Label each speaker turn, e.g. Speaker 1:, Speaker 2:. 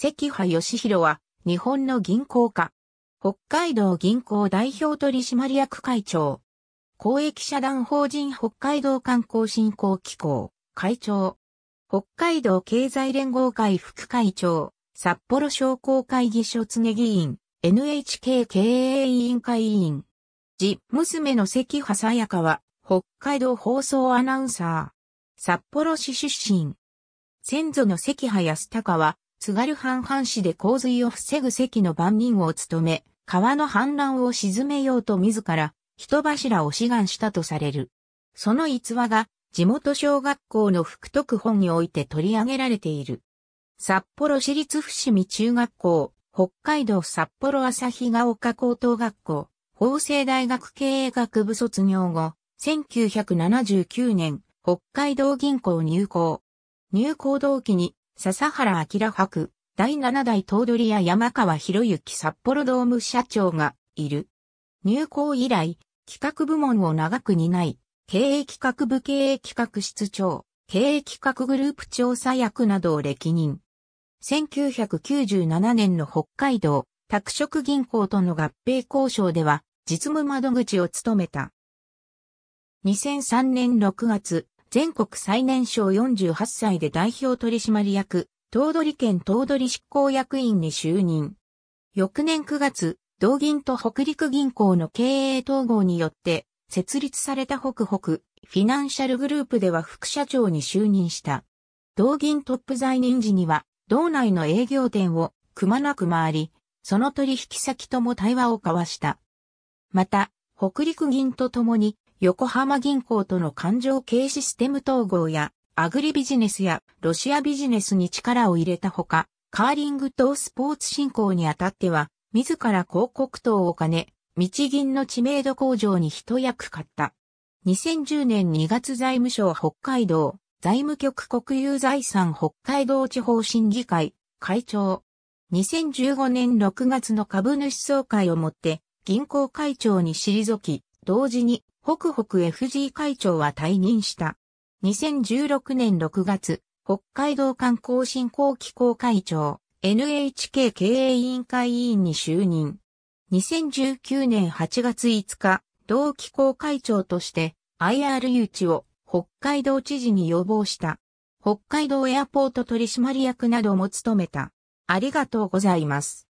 Speaker 1: 関羽義弘は、日本の銀行家。北海道銀行代表取締役会長。公益社団法人北海道観光振興機構、会長。北海道経済連合会副会長、札幌商工会議所常議員、NHK 経営委員会委員。次、娘の関羽さやかは、北海道放送アナウンサー。札幌市出身。先祖の関羽康隆は、津軽藩藩士で洪水を防ぐ席の番人を務め、川の氾濫を沈めようと自ら、人柱を志願したとされる。その逸話が、地元小学校の福徳本において取り上げられている。札幌市立伏見中学校、北海道札幌日が丘高等学校、法政大学経営学部卒業後、1979年、北海道銀行入校。入校同期に笹原明博、第七代頭取や山川博之札幌ドーム社長がいる。入校以来、企画部門を長く担い、経営企画部経営企画室長、経営企画グループ調査役などを歴任。1997年の北海道、拓殖銀行との合併交渉では、実務窓口を務めた。2003年6月、全国最年少48歳で代表取締役、東取県東取執行役員に就任。翌年9月、同銀と北陸銀行の経営統合によって、設立された北北、フィナンシャルグループでは副社長に就任した。同銀トップ在任時には、道内の営業店をくまなく回り、その取引先とも対話を交わした。また、北陸銀と共に横浜銀行との環状系システム統合や、アグリビジネスやロシアビジネスに力を入れたほか、カーリング等スポーツ振興にあたっては、自ら広告等を兼ね、日銀の知名度向上に一役買った。2010年2月財務省北海道財務局国有財産北海道地方審議会会長。2015年6月の株主総会をもって銀行会長に退き、同時に北北 FG 会長は退任した。2016年6月、北海道観光振興機構会長、NHK 経営委員会委員に就任。2019年8月5日、同機構会長として IR 誘致を北海道知事に要望した。北海道エアポート取締役なども務めた。ありがとうございます。